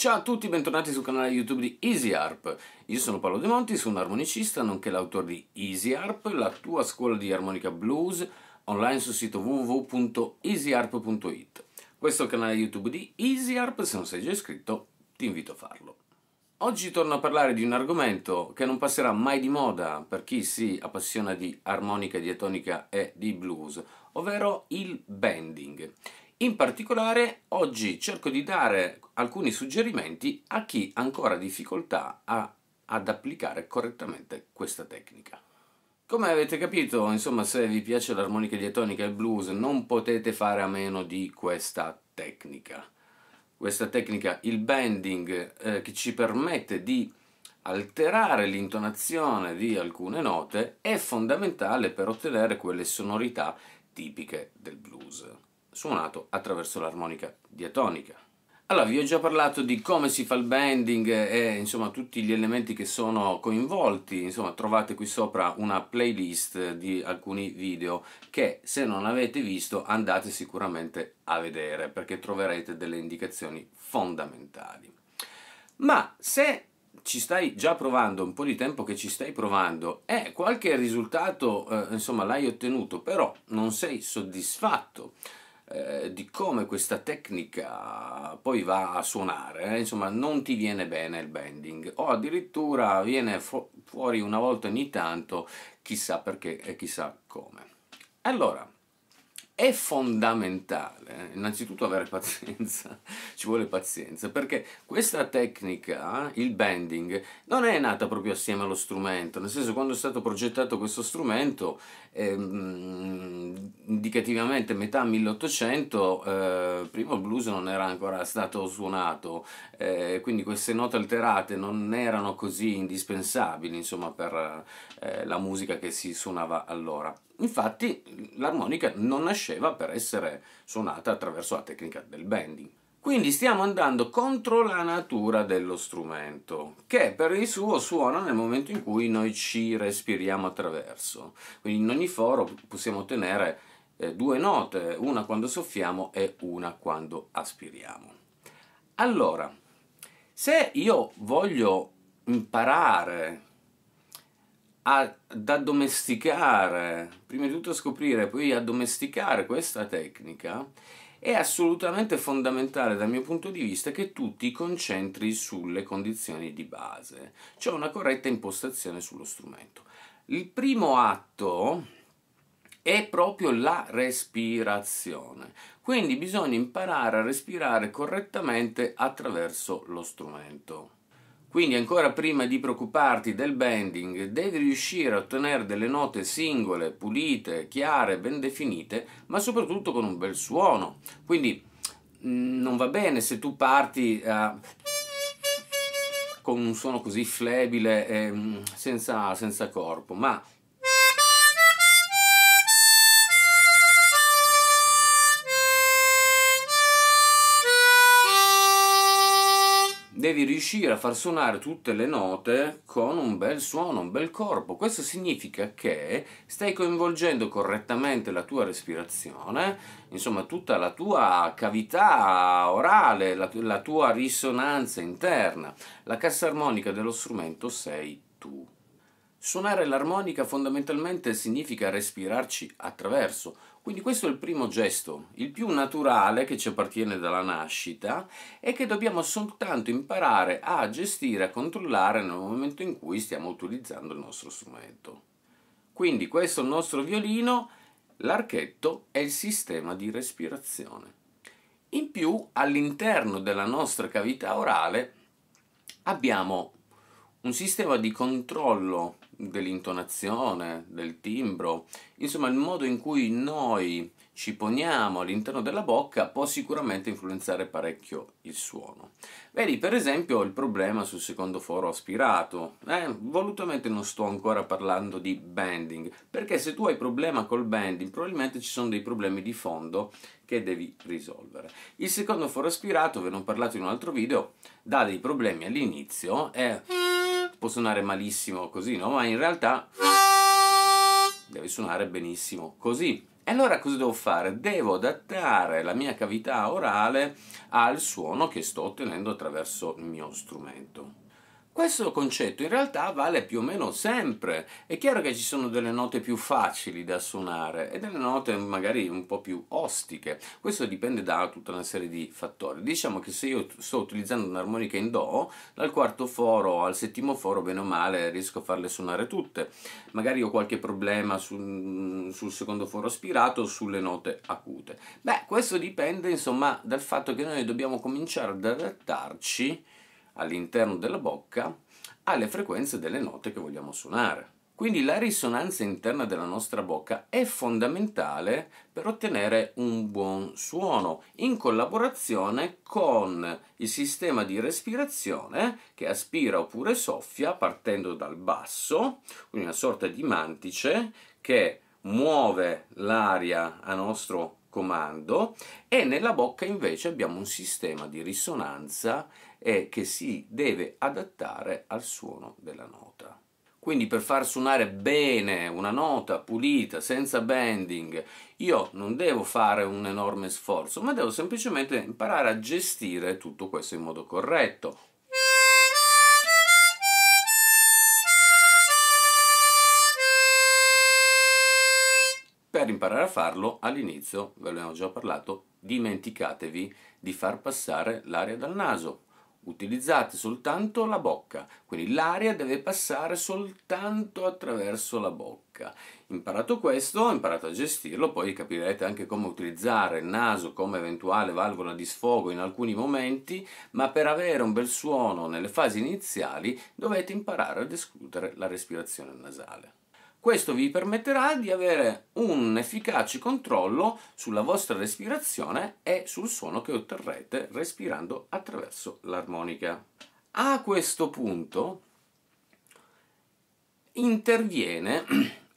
Ciao a tutti, bentornati sul canale YouTube di Easy Harp. Io sono Paolo De Monti, sono un armonicista, nonché l'autore di Easy Harp, la tua scuola di armonica blues, online sul sito www.easyharp.it. Questo è il canale YouTube di Easy Harp, se non sei già iscritto ti invito a farlo. Oggi torno a parlare di un argomento che non passerà mai di moda per chi si appassiona di armonica diatonica e di blues, ovvero il bending. In particolare, oggi cerco di dare alcuni suggerimenti a chi ha ancora difficoltà a, ad applicare correttamente questa tecnica. Come avete capito, insomma, se vi piace l'armonica diatonica e il blues, non potete fare a meno di questa tecnica. Questa tecnica, il bending, eh, che ci permette di alterare l'intonazione di alcune note, è fondamentale per ottenere quelle sonorità tipiche del blues suonato attraverso l'armonica diatonica. Allora, vi ho già parlato di come si fa il bending e insomma tutti gli elementi che sono coinvolti, insomma trovate qui sopra una playlist di alcuni video che se non avete visto andate sicuramente a vedere perché troverete delle indicazioni fondamentali. Ma se ci stai già provando, un po' di tempo che ci stai provando e eh, qualche risultato eh, insomma l'hai ottenuto, però non sei soddisfatto eh, di come questa tecnica poi va a suonare, eh? insomma non ti viene bene il bending o addirittura viene fu fuori una volta ogni tanto chissà perché e chissà come. Allora, è fondamentale eh, innanzitutto avere pazienza, ci vuole pazienza, perché questa tecnica, eh, il bending, non è nata proprio assieme allo strumento, nel senso quando è stato progettato questo strumento, ehm, indicativamente metà 1800, eh, prima il blues non era ancora stato suonato, eh, quindi queste note alterate non erano così indispensabili insomma, per eh, la musica che si suonava allora. Infatti l'armonica non nasceva per essere suonata attraverso la tecnica del bending. Quindi stiamo andando contro la natura dello strumento, che per il suo suona nel momento in cui noi ci respiriamo attraverso. Quindi in ogni foro possiamo ottenere eh, due note, una quando soffiamo e una quando aspiriamo. Allora, se io voglio imparare ad addomesticare, prima di tutto scoprire, poi addomesticare questa tecnica, è assolutamente fondamentale dal mio punto di vista che tu ti concentri sulle condizioni di base, cioè una corretta impostazione sullo strumento. Il primo atto è proprio la respirazione, quindi bisogna imparare a respirare correttamente attraverso lo strumento. Quindi ancora prima di preoccuparti del bending, devi riuscire a ottenere delle note singole, pulite, chiare, ben definite, ma soprattutto con un bel suono. Quindi mm, non va bene se tu parti a con un suono così flebile e mm, senza, senza corpo, ma devi riuscire a far suonare tutte le note con un bel suono, un bel corpo. Questo significa che stai coinvolgendo correttamente la tua respirazione, insomma tutta la tua cavità orale, la, la tua risonanza interna. La cassa armonica dello strumento sei tu. Suonare l'armonica fondamentalmente significa respirarci attraverso, quindi questo è il primo gesto, il più naturale che ci appartiene dalla nascita e che dobbiamo soltanto imparare a gestire, a controllare nel momento in cui stiamo utilizzando il nostro strumento. Quindi questo è il nostro violino, l'archetto è il sistema di respirazione. In più all'interno della nostra cavità orale abbiamo un sistema di controllo dell'intonazione, del timbro, insomma il modo in cui noi ci poniamo all'interno della bocca può sicuramente influenzare parecchio il suono. Vedi per esempio il problema sul secondo foro aspirato. Eh, volutamente non sto ancora parlando di bending, perché se tu hai problema col bending probabilmente ci sono dei problemi di fondo che devi risolvere. Il secondo foro aspirato, ve ne ho parlato in un altro video, dà dei problemi all'inizio e può suonare malissimo così, no? Ma in realtà deve suonare benissimo così. E allora cosa devo fare? Devo adattare la mia cavità orale al suono che sto ottenendo attraverso il mio strumento. Questo concetto in realtà vale più o meno sempre. È chiaro che ci sono delle note più facili da suonare e delle note magari un po' più ostiche. Questo dipende da tutta una serie di fattori. Diciamo che se io sto utilizzando un'armonica in Do, dal quarto foro al settimo foro, bene o male, riesco a farle suonare tutte. Magari ho qualche problema sul, sul secondo foro aspirato o sulle note acute. Beh, questo dipende insomma dal fatto che noi dobbiamo cominciare ad adattarci all'interno della bocca alle frequenze delle note che vogliamo suonare. Quindi la risonanza interna della nostra bocca è fondamentale per ottenere un buon suono in collaborazione con il sistema di respirazione che aspira oppure soffia partendo dal basso, quindi una sorta di mantice che muove l'aria a nostro comando e nella bocca invece abbiamo un sistema di risonanza eh, che si deve adattare al suono della nota. Quindi per far suonare bene una nota pulita, senza bending, io non devo fare un enorme sforzo, ma devo semplicemente imparare a gestire tutto questo in modo corretto, Per imparare a farlo, all'inizio, ve ne ho già parlato, dimenticatevi di far passare l'aria dal naso. Utilizzate soltanto la bocca, quindi l'aria deve passare soltanto attraverso la bocca. Imparato questo, imparato a gestirlo, poi capirete anche come utilizzare il naso come eventuale valvola di sfogo in alcuni momenti, ma per avere un bel suono nelle fasi iniziali dovete imparare ad escludere la respirazione nasale. Questo vi permetterà di avere un efficace controllo sulla vostra respirazione e sul suono che otterrete respirando attraverso l'armonica. A questo punto interviene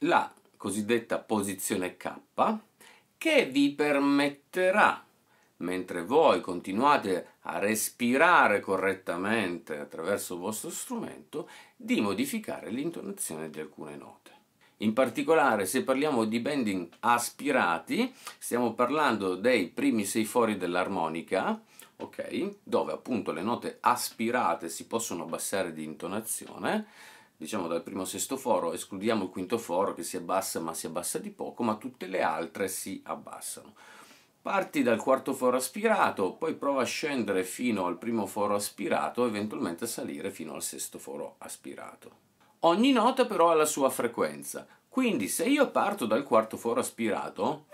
la cosiddetta posizione K che vi permetterà mentre voi continuate a respirare correttamente attraverso il vostro strumento di modificare l'intonazione di alcune note. In particolare, se parliamo di bending aspirati, stiamo parlando dei primi sei fori dell'armonica, ok? Dove appunto le note aspirate si possono abbassare di intonazione, diciamo dal primo sesto foro, escludiamo il quinto foro che si abbassa ma si abbassa di poco, ma tutte le altre si abbassano. Parti dal quarto foro aspirato, poi prova a scendere fino al primo foro aspirato, eventualmente salire fino al sesto foro aspirato. Ogni nota però ha la sua frequenza, quindi se io parto dal quarto foro aspirato,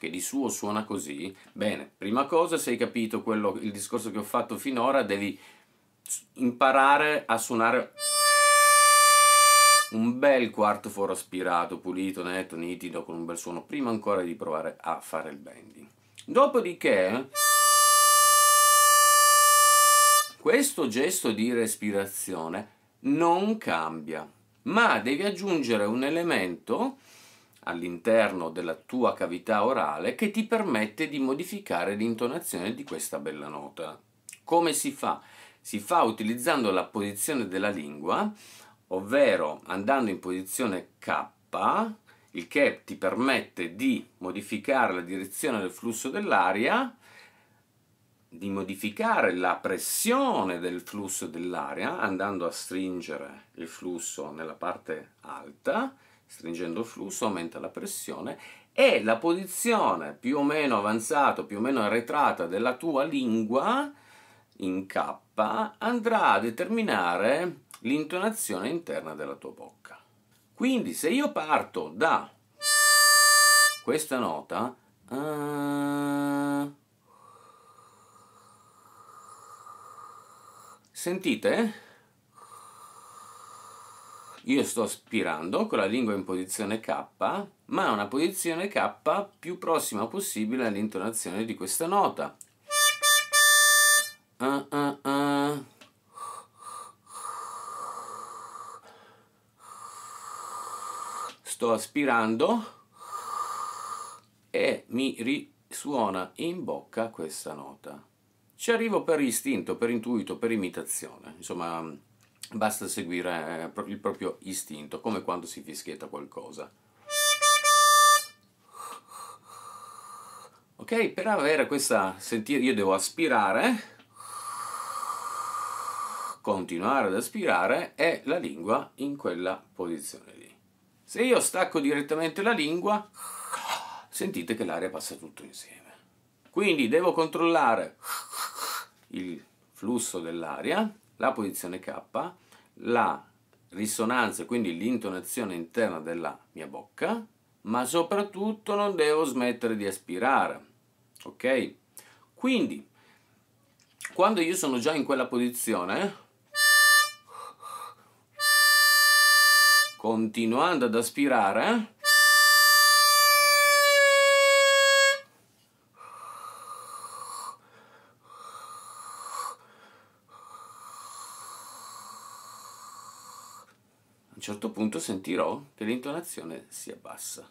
che di suo suona così, bene, prima cosa se hai capito quello, il discorso che ho fatto finora, devi imparare a suonare un bel quarto foro aspirato, pulito, netto, nitido, con un bel suono, prima ancora di provare a fare il bending. Dopodiché, questo gesto di respirazione non cambia, ma devi aggiungere un elemento all'interno della tua cavità orale che ti permette di modificare l'intonazione di questa bella nota. Come si fa? Si fa utilizzando la posizione della lingua, ovvero andando in posizione K, il che ti permette di modificare la direzione del flusso dell'aria di modificare la pressione del flusso dell'aria andando a stringere il flusso nella parte alta, stringendo il flusso aumenta la pressione e la posizione più o meno avanzata, più o meno arretrata della tua lingua in K andrà a determinare l'intonazione interna della tua bocca. Quindi se io parto da questa nota, uh, Sentite? Io sto aspirando con la lingua in posizione K, ma una posizione K più prossima possibile all'intonazione di questa nota. Uh, uh, uh. Sto aspirando e mi risuona in bocca questa nota. Ci arrivo per istinto, per intuito, per imitazione, insomma basta seguire eh, il proprio istinto, come quando si fischietta qualcosa. Ok, per avere questa sentire io devo aspirare, continuare ad aspirare e la lingua in quella posizione lì. Se io stacco direttamente la lingua, sentite che l'aria passa tutto insieme. Quindi devo controllare il flusso dell'aria, la posizione K, la risonanza, quindi l'intonazione interna della mia bocca, ma soprattutto non devo smettere di aspirare. Ok? Quindi, quando io sono già in quella posizione, continuando ad aspirare, a un certo punto sentirò che l'intonazione si abbassa.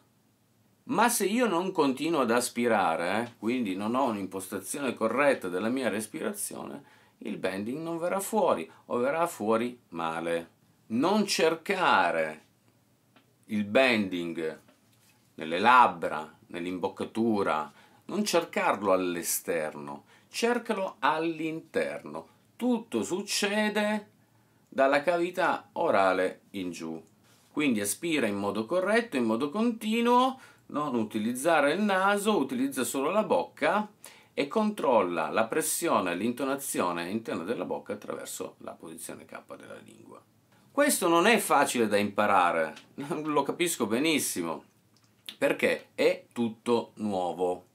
Ma se io non continuo ad aspirare, eh, quindi non ho un'impostazione corretta della mia respirazione, il bending non verrà fuori o verrà fuori male. Non cercare il bending nelle labbra, nell'imboccatura, non cercarlo all'esterno, cercalo all'interno. Tutto succede dalla cavità orale in giù. Quindi aspira in modo corretto, in modo continuo, non utilizzare il naso, utilizza solo la bocca e controlla la pressione e l'intonazione interna della bocca attraverso la posizione K della lingua. Questo non è facile da imparare, lo capisco benissimo, perché è tutto nuovo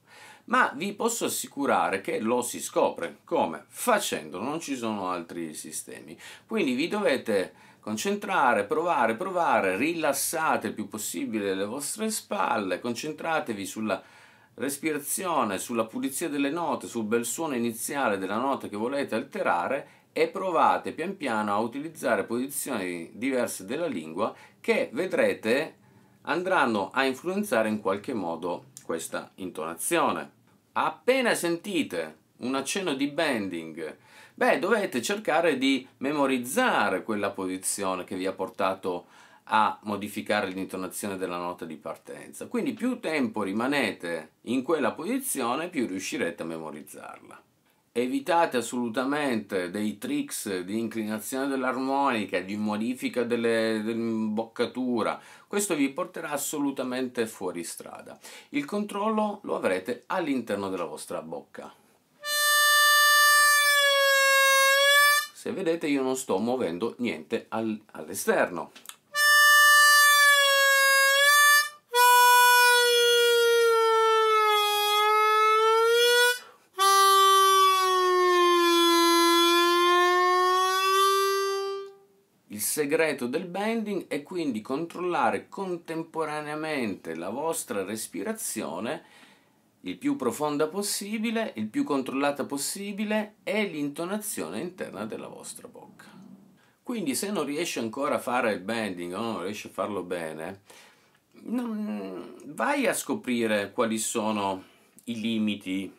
ma vi posso assicurare che lo si scopre. Come? Facendolo, non ci sono altri sistemi. Quindi vi dovete concentrare, provare, provare, rilassate il più possibile le vostre spalle, concentratevi sulla respirazione, sulla pulizia delle note, sul bel suono iniziale della nota che volete alterare e provate pian piano a utilizzare posizioni diverse della lingua che vedrete andranno a influenzare in qualche modo questa intonazione appena sentite un accenno di bending, beh, dovete cercare di memorizzare quella posizione che vi ha portato a modificare l'intonazione della nota di partenza. Quindi più tempo rimanete in quella posizione, più riuscirete a memorizzarla evitate assolutamente dei tricks di inclinazione dell'armonica, di modifica dell'imboccatura, questo vi porterà assolutamente fuori strada. Il controllo lo avrete all'interno della vostra bocca. Se vedete io non sto muovendo niente all'esterno, segreto del bending è quindi controllare contemporaneamente la vostra respirazione il più profonda possibile, il più controllata possibile e l'intonazione interna della vostra bocca. Quindi se non riesci ancora a fare il bending o non riesci a farlo bene, vai a scoprire quali sono i limiti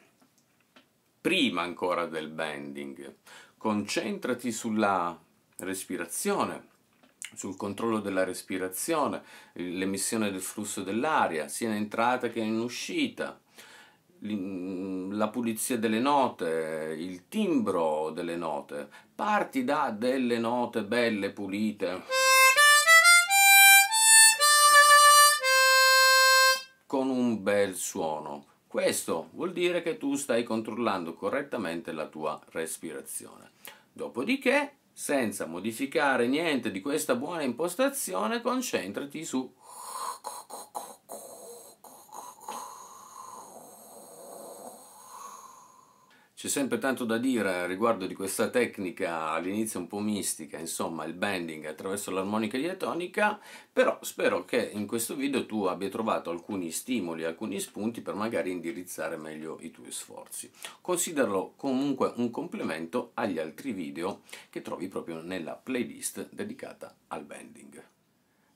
prima ancora del bending. Concentrati sulla respirazione, sul controllo della respirazione, l'emissione del flusso dell'aria, sia in entrata che in uscita, mm, la pulizia delle note, il timbro delle note. Parti da delle note belle, pulite. Con un bel suono. Questo vuol dire che tu stai controllando correttamente la tua respirazione. Dopodiché senza modificare niente di questa buona impostazione, concentrati su C'è sempre tanto da dire riguardo di questa tecnica all'inizio un po' mistica, insomma il bending attraverso l'armonica diatonica, però spero che in questo video tu abbia trovato alcuni stimoli, alcuni spunti per magari indirizzare meglio i tuoi sforzi. Consideralo comunque un complemento agli altri video che trovi proprio nella playlist dedicata al bending.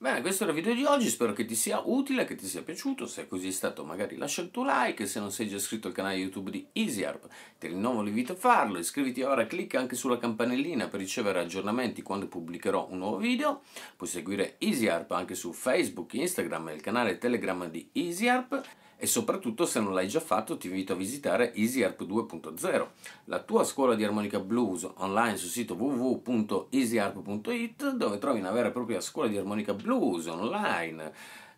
Bene, questo era il video di oggi, spero che ti sia utile, che ti sia piaciuto, se è così è stato magari lascia il tuo like, se non sei già iscritto al canale YouTube di EasyArp ti rinnovo l'invito a farlo, iscriviti ora, clicca anche sulla campanellina per ricevere aggiornamenti quando pubblicherò un nuovo video, puoi seguire EasyArp anche su Facebook, Instagram e il canale Telegram di EasyArp e soprattutto se non l'hai già fatto ti invito a visitare EasyArp 2.0, la tua scuola di armonica blues online sul sito www.easyarp.it dove trovi una vera e propria scuola di armonica blues online,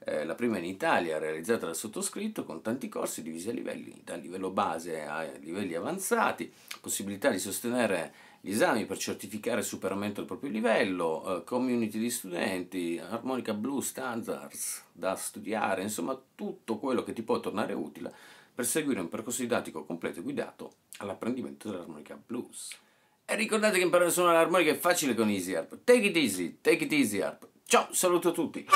eh, la prima in Italia realizzata dal sottoscritto con tanti corsi divisi a livelli, da livello base a livelli avanzati, possibilità di sostenere gli esami per certificare il superamento del proprio livello, eh, community di studenti, armonica blu, standards da studiare, insomma tutto quello che ti può tornare utile per seguire un percorso didattico completo e guidato all'apprendimento dell'armonica blues. E ricordate che imparare a suonare l'armonica è facile con Easy Harp. Take it easy, take it easy Harp. Ciao, saluto a tutti!